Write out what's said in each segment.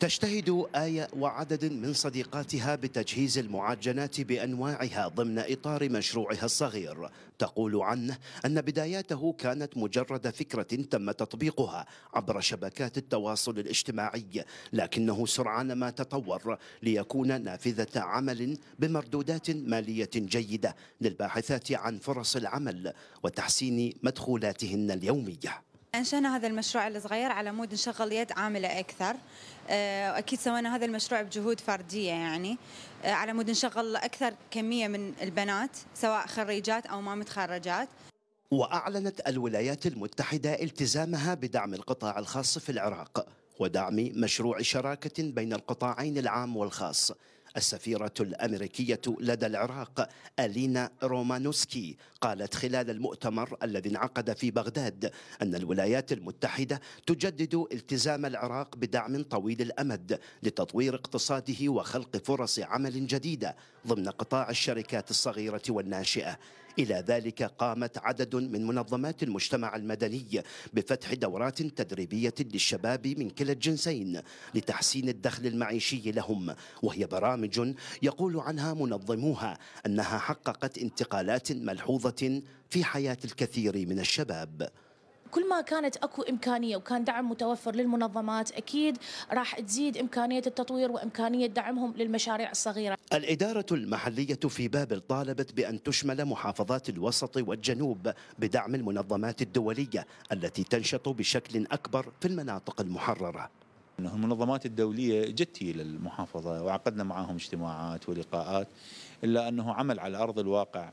تجتهد آية وعدد من صديقاتها بتجهيز المعجنات بأنواعها ضمن إطار مشروعها الصغير تقول عنه أن بداياته كانت مجرد فكرة تم تطبيقها عبر شبكات التواصل الاجتماعي لكنه سرعان ما تطور ليكون نافذة عمل بمردودات مالية جيدة للباحثات عن فرص العمل وتحسين مدخولاتهن اليوميه أنشأنا هذا المشروع الصغير على مود نشغل يد عاملة أكثر آه، أكيد سوينا هذا المشروع بجهود فردية يعني آه، على مود نشغل أكثر كمية من البنات سواء خريجات أو ما متخرجات وأعلنت الولايات المتحدة التزامها بدعم القطاع الخاص في العراق ودعم مشروع شراكة بين القطاعين العام والخاص السفيرة الأمريكية لدى العراق ألينا رومانوسكي قالت خلال المؤتمر الذي انعقد في بغداد أن الولايات المتحدة تجدد التزام العراق بدعم طويل الأمد لتطوير اقتصاده وخلق فرص عمل جديدة ضمن قطاع الشركات الصغيرة والناشئة إلى ذلك قامت عدد من منظمات المجتمع المدني بفتح دورات تدريبية للشباب من كلا الجنسين لتحسين الدخل المعيشي لهم وهي برامج يقول عنها منظموها أنها حققت انتقالات ملحوظة في حياة الكثير من الشباب كل ما كانت اكو امكانيه وكان دعم متوفر للمنظمات اكيد راح تزيد امكانيه التطوير وامكانيه دعمهم للمشاريع الصغيره. الاداره المحليه في بابل طالبت بان تشمل محافظات الوسط والجنوب بدعم المنظمات الدوليه التي تنشط بشكل اكبر في المناطق المحرره. المنظمات الدوليه جت الى المحافظه وعقدنا معهم اجتماعات ولقاءات الا انه عمل على ارض الواقع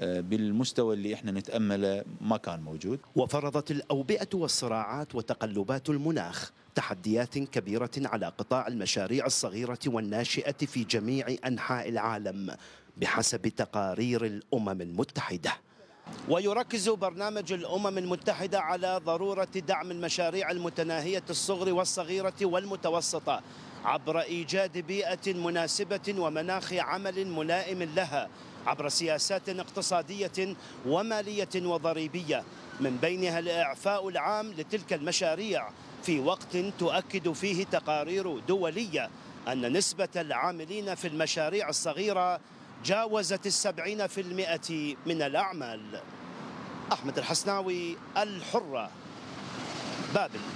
آه، بالمستوى اللي احنا نتامله ما كان موجود. وفرضت الاوبئه والصراعات وتقلبات المناخ تحديات كبيره على قطاع المشاريع الصغيره والناشئه في جميع انحاء العالم بحسب تقارير الامم المتحده. ويركز برنامج الأمم المتحدة على ضرورة دعم المشاريع المتناهية الصغر والصغيرة والمتوسطة عبر إيجاد بيئة مناسبة ومناخ عمل ملائم لها عبر سياسات اقتصادية ومالية وضريبية من بينها الإعفاء العام لتلك المشاريع في وقت تؤكد فيه تقارير دولية أن نسبة العاملين في المشاريع الصغيرة جاوزت السبعين في المئة من الأعمال أحمد الحسناوي الحرة بابل